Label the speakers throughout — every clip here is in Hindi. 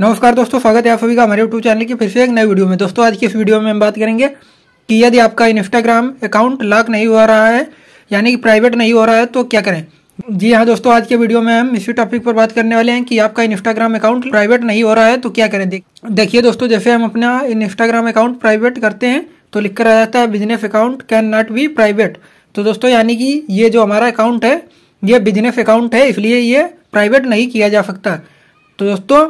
Speaker 1: नमस्कार दोस्तों स्वागत है आप सभी का हमारे यूट्यूब चैनल की फिर से एक नई वीडियो में दोस्तों आज की इस वीडियो में हम बात करेंगे कि यदि आपका इंस्टाग्राम अकाउंट लॉक नहीं हो रहा है यानी कि प्राइवेट नहीं हो रहा है तो क्या करें जी हाँ दोस्तों आज के वीडियो में हम इसी टॉपिक पर बात करने वाले हैं कि आपका इंस्टाग्राम अकाउंट प्राइवेट नहीं हो रहा है तो क्या करें देखिए दोस्तों जैसे हम अपना इंस्टाग्राम अकाउंट प्राइवेट करते हैं तो लिख कर आ जाता है business account can not be private तो दोस्तों यानी कि ये जो हमारा अकाउंट है ये बिजनेस अकाउंट है इसलिए ये प्राइवेट नहीं किया जा सकता तो दोस्तों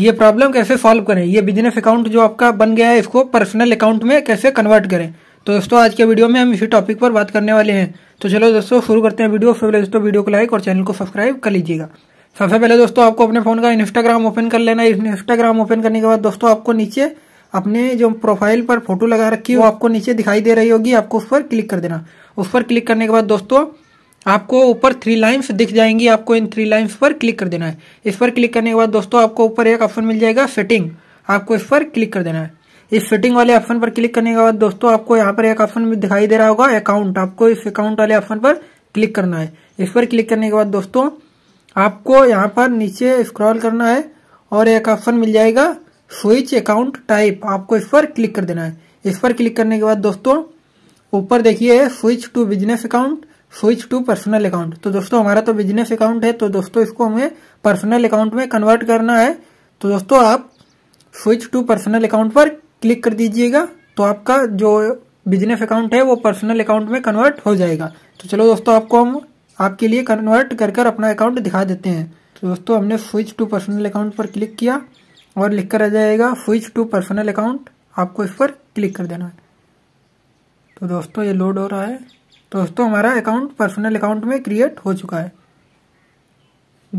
Speaker 1: ये प्रॉब्लम कैसे सॉल्व करें ये बिजनेस अकाउंट जो आपका बन गया है इसको पर्सनल अकाउंट में कैसे कन्वर्ट करें तो दोस्तों आज के वीडियो में हम इसी टॉपिक पर बात करने वाले हैं तो चलो दोस्तों शुरू करते हैं वीडियो फिर दोस्तों वीडियो को लाइक और चैनल को सब्सक्राइब कर लीजिएगा सबसे पहले दोस्तों आपको अपने फ़ोन का इंस्टाग्राम ओपन कर लेना है इंस्टाग्राम ओपन करने के बाद दोस्तों आपको नीचे अपने जो प्रोफाइल पर फोटो लगा रखी है वो आपको नीचे दिखाई दे रही होगी आपको उस पर क्लिक कर देना उस पर क्लिक करने के बाद दोस्तों आपको ऊपर थ्री लाइंस दिख जाएंगी आपको इन थ्री लाइंस पर क्लिक कर देना है इस पर क्लिक करने के बाद दोस्तों आपको ऊपर एक ऑप्शन मिल जाएगा फिटिंग आपको इस पर क्लिक कर देना है इस फिटिंग वाले ऑप्शन पर क्लिक करने के बाद दोस्तों आपको यहाँ पर एक ऑप्शन दिखाई दे रहा होगा अकाउंट आपको इस अकाउंट वाले ऑप्शन पर क्लिक करना है इस पर क्लिक करने के बाद दोस्तों आपको यहाँ पर नीचे स्क्रॉल करना है और एक ऑप्शन मिल जाएगा स्विच अकाउंट टाइप आपको इस पर क्लिक कर देना है इस पर क्लिक करने के बाद दोस्तों ऊपर देखिए switch to business account switch to personal account तो दोस्तों हमारा तो बिजनेस अकाउंट है तो दोस्तों इसको हमें पर्सनल अकाउंट में कन्वर्ट करना है तो दोस्तों आप स्विच टू पर्सनल अकाउंट पर क्लिक कर दीजिएगा तो आपका जो बिजनेस अकाउंट है वो पर्सनल अकाउंट में कन्वर्ट हो जाएगा तो चलो दोस्तों आपको हम आपके लिए कन्वर्ट कर कर अपना अकाउंट दिखा देते हैं तो दोस्तों हमने स्विच टू पर्सनल अकाउंट पर क्लिक किया और लिख कर आ जाएगा स्विच टू पर्सनल अकाउंट आपको इस पर क्लिक कर देना है तो दोस्तों ये लोड हो रहा है तो दोस्तों हमारा अकाउंट पर्सनल अकाउंट में क्रिएट हो चुका है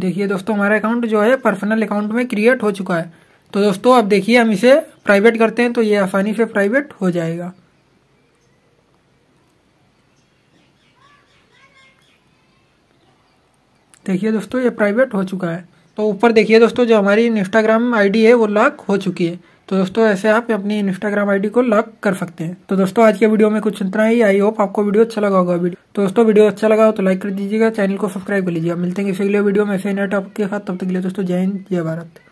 Speaker 1: देखिए दोस्तों हमारा अकाउंट जो है पर्सनल अकाउंट में क्रिएट हो चुका है तो दोस्तों अब देखिए हम इसे प्राइवेट करते हैं तो ये आसानी से प्राइवेट हो जाएगा देखिए दोस्तों ये प्राइवेट हो चुका है तो ऊपर देखिए दोस्तों जो हमारी इंस्टाग्राम आईडी है वो लॉक हो चुकी है तो दोस्तों ऐसे आप अपनी इंस्टाग्राम आईडी को लॉक कर सकते हैं तो दोस्तों आज के वीडियो में कुछ इतना ही आई होप आपको वीडियो अच्छा लगा होगा वीडियो तो दोस्तों वीडियो अच्छा लगा हो तो लाइक कर दीजिएगा चैनल को सब्सक्राइब कर लीजिएगा मिलते हैं इसके लिए वीडियो में ऐसे नेट आपके साथ तब तक के लिए दोस्तों जय हिंद जय भारत